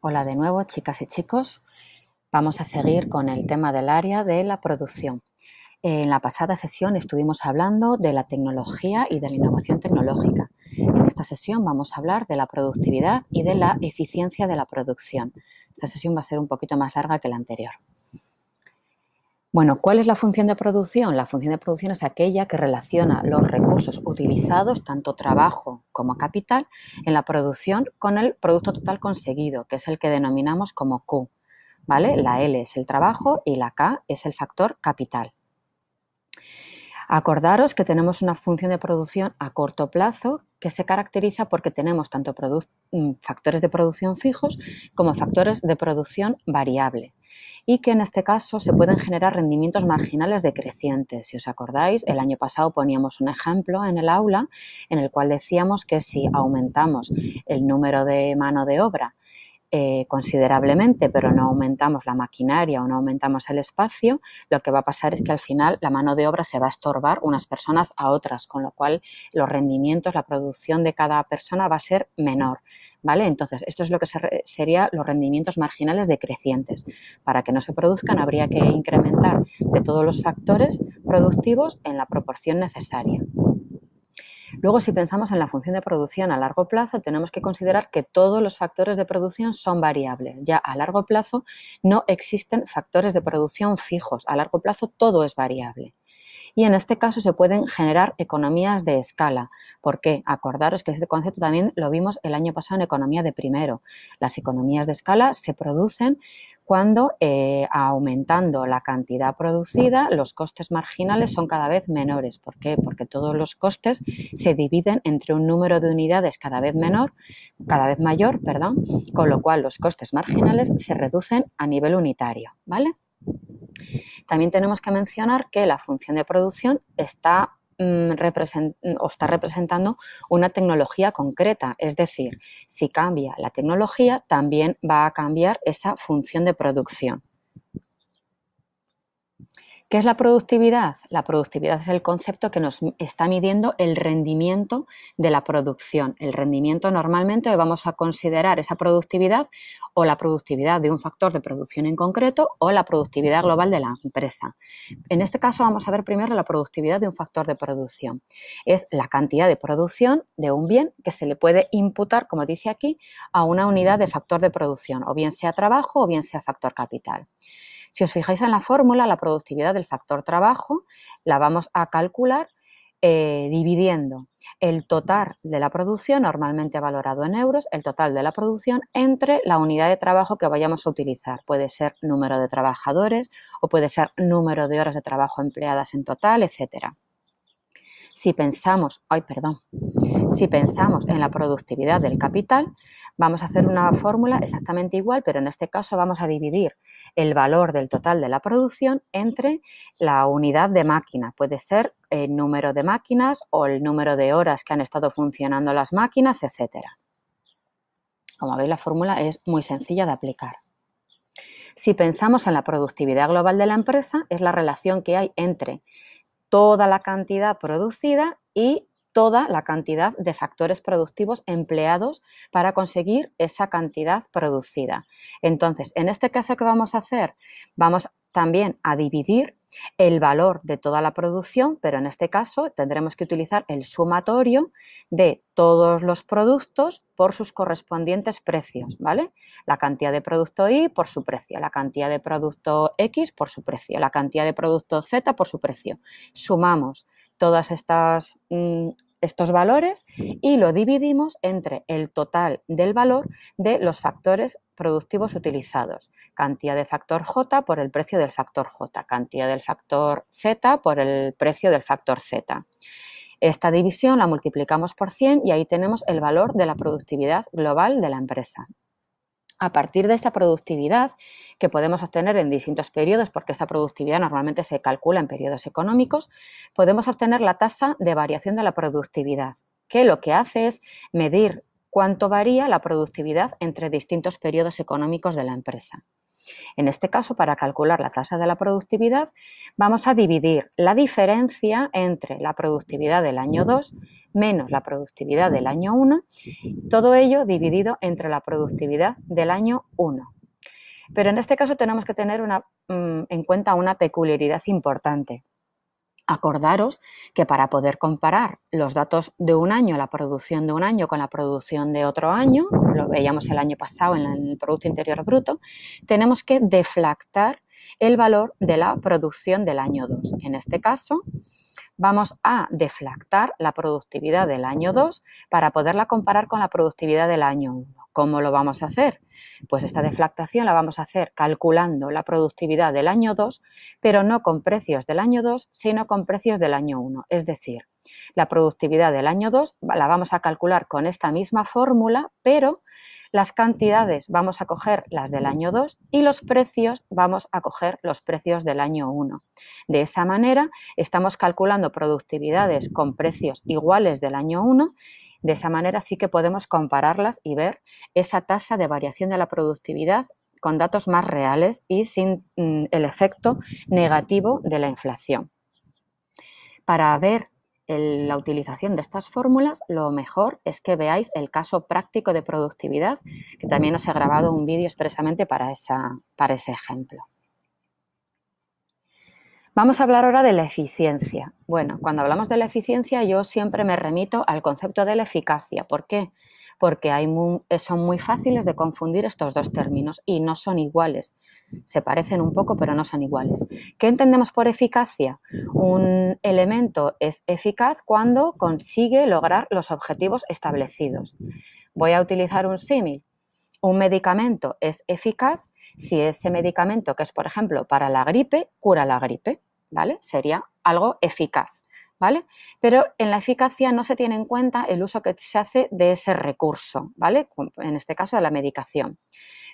Hola de nuevo, chicas y chicos. Vamos a seguir con el tema del área de la producción. En la pasada sesión estuvimos hablando de la tecnología y de la innovación tecnológica. En esta sesión vamos a hablar de la productividad y de la eficiencia de la producción. Esta sesión va a ser un poquito más larga que la anterior. Bueno, ¿cuál es la función de producción? La función de producción es aquella que relaciona los recursos utilizados, tanto trabajo como capital, en la producción con el producto total conseguido, que es el que denominamos como Q. ¿vale? La L es el trabajo y la K es el factor capital. Acordaros que tenemos una función de producción a corto plazo que se caracteriza porque tenemos tanto mm, factores de producción fijos como factores de producción variable y que en este caso se pueden generar rendimientos marginales decrecientes. Si os acordáis, el año pasado poníamos un ejemplo en el aula en el cual decíamos que si aumentamos el número de mano de obra eh, considerablemente, pero no aumentamos la maquinaria o no aumentamos el espacio, lo que va a pasar es que al final la mano de obra se va a estorbar unas personas a otras, con lo cual los rendimientos, la producción de cada persona va a ser menor. ¿Vale? Entonces, esto es lo que sería serían los rendimientos marginales decrecientes. Para que no se produzcan, habría que incrementar de todos los factores productivos en la proporción necesaria. Luego, si pensamos en la función de producción a largo plazo, tenemos que considerar que todos los factores de producción son variables. Ya a largo plazo no existen factores de producción fijos. A largo plazo todo es variable y en este caso se pueden generar economías de escala. ¿Por qué? Acordaros que este concepto también lo vimos el año pasado en economía de primero. Las economías de escala se producen cuando eh, aumentando la cantidad producida los costes marginales son cada vez menores. ¿Por qué? Porque todos los costes se dividen entre un número de unidades cada vez menor, cada vez mayor, perdón, con lo cual los costes marginales se reducen a nivel unitario, ¿vale? También tenemos que mencionar que la función de producción está Mm, mm, o está representando una tecnología concreta. Es decir, si cambia la tecnología, también va a cambiar esa función de producción. ¿Qué es la productividad? La productividad es el concepto que nos está midiendo el rendimiento de la producción. El rendimiento normalmente vamos a considerar esa productividad o la productividad de un factor de producción en concreto o la productividad global de la empresa. En este caso vamos a ver primero la productividad de un factor de producción. Es la cantidad de producción de un bien que se le puede imputar, como dice aquí, a una unidad de factor de producción, o bien sea trabajo o bien sea factor capital. Si os fijáis en la fórmula, la productividad del factor trabajo la vamos a calcular eh, dividiendo el total de la producción, normalmente valorado en euros, el total de la producción entre la unidad de trabajo que vayamos a utilizar. Puede ser número de trabajadores o puede ser número de horas de trabajo empleadas en total, etc. Si pensamos, ay, perdón, si pensamos en la productividad del capital, Vamos a hacer una fórmula exactamente igual, pero en este caso vamos a dividir el valor del total de la producción entre la unidad de máquina. Puede ser el número de máquinas o el número de horas que han estado funcionando las máquinas, etc. Como veis, la fórmula es muy sencilla de aplicar. Si pensamos en la productividad global de la empresa, es la relación que hay entre toda la cantidad producida y toda la cantidad de factores productivos empleados para conseguir esa cantidad producida. Entonces, en este caso, ¿qué vamos a hacer? Vamos también a dividir el valor de toda la producción, pero en este caso tendremos que utilizar el sumatorio de todos los productos por sus correspondientes precios, ¿vale? La cantidad de producto Y por su precio, la cantidad de producto X por su precio, la cantidad de producto Z por su precio. Sumamos todas estas mm, estos valores mm. y lo dividimos entre el total del valor de los factores productivos utilizados. Cantidad de factor J por el precio del factor J, cantidad del factor Z por el precio del factor Z. Esta división la multiplicamos por 100 y ahí tenemos el valor de la productividad global de la empresa a partir de esta productividad que podemos obtener en distintos periodos, porque esta productividad normalmente se calcula en periodos económicos, podemos obtener la tasa de variación de la productividad, que lo que hace es medir cuánto varía la productividad entre distintos periodos económicos de la empresa. En este caso, para calcular la tasa de la productividad, vamos a dividir la diferencia entre la productividad del año 2 menos la productividad del año 1, todo ello dividido entre la productividad del año 1. Pero en este caso tenemos que tener mm, en cuenta una peculiaridad importante. Acordaros que para poder comparar los datos de un año, la producción de un año con la producción de otro año, lo veíamos el año pasado en el Producto Interior Bruto, tenemos que deflactar el valor de la producción del año 2. En este caso, vamos a deflactar la productividad del año 2 para poderla comparar con la productividad del año 1. ¿Cómo lo vamos a hacer? Pues esta deflactación la vamos a hacer calculando la productividad del año 2, pero no con precios del año 2, sino con precios del año 1. Es decir, la productividad del año 2 la vamos a calcular con esta misma fórmula, pero las cantidades vamos a coger las del año 2 y los precios vamos a coger los precios del año 1. De esa manera estamos calculando productividades con precios iguales del año 1 de esa manera sí que podemos compararlas y ver esa tasa de variación de la productividad con datos más reales y sin mm, el efecto negativo de la inflación. Para ver la utilización de estas fórmulas, lo mejor es que veáis el caso práctico de productividad, que también os he grabado un vídeo expresamente para, para ese ejemplo. Vamos a hablar ahora de la eficiencia. Bueno, cuando hablamos de la eficiencia yo siempre me remito al concepto de la eficacia. ¿Por qué? Porque eh, son muy fáciles de confundir estos dos términos y no son iguales. Se parecen un poco, pero no son iguales. ¿Qué entendemos por eficacia? Un elemento es eficaz cuando consigue lograr los objetivos establecidos. Voy a utilizar un símil. Un medicamento es eficaz si ese medicamento, que es por ejemplo para la gripe, cura la gripe, ¿vale? Sería algo eficaz, ¿vale? Pero en la eficacia no se tiene en cuenta el uso que se hace de ese recurso, ¿vale? En este caso de la medicación.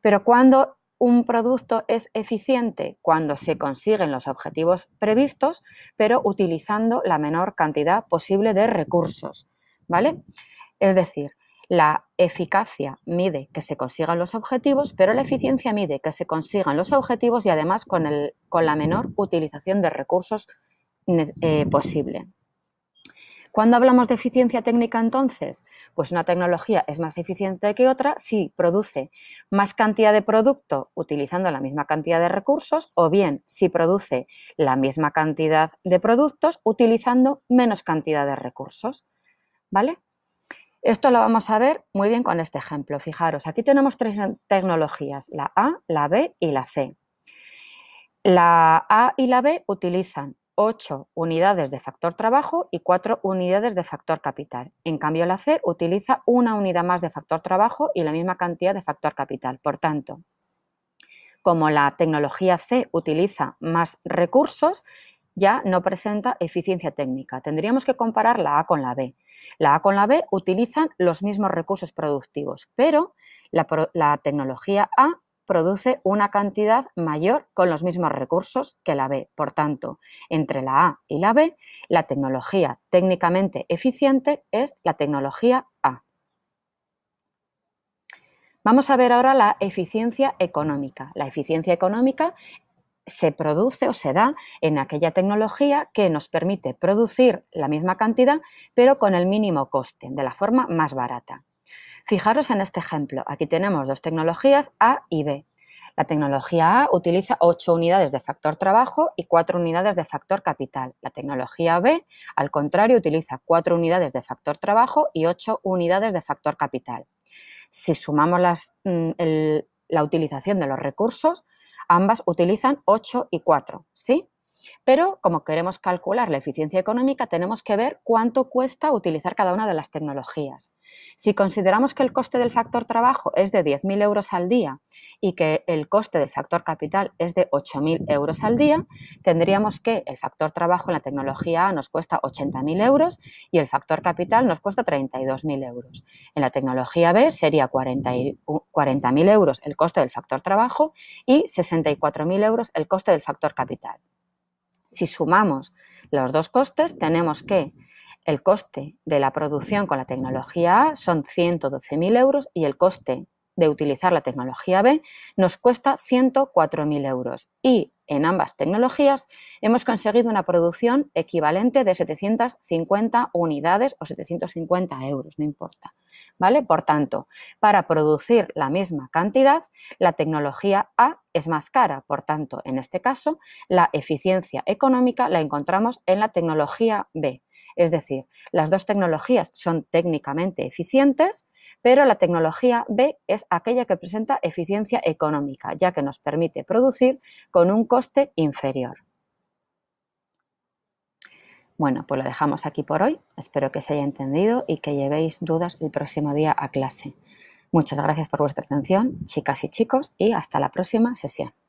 Pero cuando un producto es eficiente cuando se consiguen los objetivos previstos, pero utilizando la menor cantidad posible de recursos, ¿vale? Es decir, la eficacia mide que se consigan los objetivos, pero la eficiencia mide que se consigan los objetivos y además con, la menor utilización de recursos eh, posible. ¿Cuándo hablamos de eficiencia técnica entonces? Pues una tecnología es más eficiente que otra si produce más cantidad de producto utilizando la misma cantidad de recursos o bien si produce la misma cantidad de productos utilizando menos cantidad de recursos. ¿Vale? Esto lo vamos a ver muy bien con este ejemplo. Fijaros, aquí tenemos tres tecnologías, la A, la B y la C. La A y la B utilizan 8 unidades de factor trabajo y 4 unidades de factor capital. En cambio, la C utiliza una unidad más de factor trabajo y la misma cantidad de factor capital. Por tanto, como la tecnología C utiliza más recursos, ya no presenta eficiencia técnica. Tendríamos que comparar la A con la B. La A con la B utilizan los mismos recursos productivos, pero la, tecnología A produce una cantidad mayor con los mismos recursos que la B. Por tanto, entre la A y la B, la tecnología técnicamente eficiente es la tecnología A. Vamos a ver ahora la eficiencia económica. La eficiencia económica se produce o se da en aquella tecnología que nos permite producir la misma cantidad, pero con el mínimo coste, de la forma más barata. Fijaros en este ejemplo, aquí tenemos dos tecnologías A y B. La tecnología A utiliza 8 unidades de factor trabajo y 4 unidades de factor capital. La tecnología B, al contrario, utiliza 4 unidades de factor trabajo y 8 unidades de factor capital. Si sumamos mm, la utilización de los recursos, ambas utilizan 8 y 4, ¿sí? Pero como queremos calcular la eficiencia económica, tenemos que ver cuánto cuesta utilizar cada una de las tecnologías. Si consideramos que el coste del factor trabajo es de 10.000 euros al día y que el coste del factor capital es de 8.000 euros al día, tendríamos que el factor trabajo en la tecnología A nos cuesta 80.000 euros y el factor capital nos cuesta 32.000 euros. En la tecnología B sería 40.000 euros el coste del factor trabajo y 64.000 euros el coste del factor capital. Si sumamos los dos costes, tenemos que el coste de la producción con la tecnología A son 112.000 euros y el coste de utilizar la tecnología B nos cuesta 104.000 euros. Y en ambas tecnologías, hemos conseguido una producción equivalente de 750 unidades o 750 euros, no importa. ¿Vale? Por tanto, para producir la misma cantidad, la tecnología A es más cara. Por tanto, en este caso, la eficiencia económica la encontramos en la tecnología B. Es decir, las dos tecnologías son técnicamente eficientes, pero la tecnología B es aquella que presenta eficiencia económica, ya que nos permite producir con un coste inferior. Bueno, pues lo dejamos aquí por hoy. Espero que se haya entendido y que llevéis dudas el próximo día a clase. Muchas gracias por vuestra atención, chicas y chicos, y hasta la próxima sesión.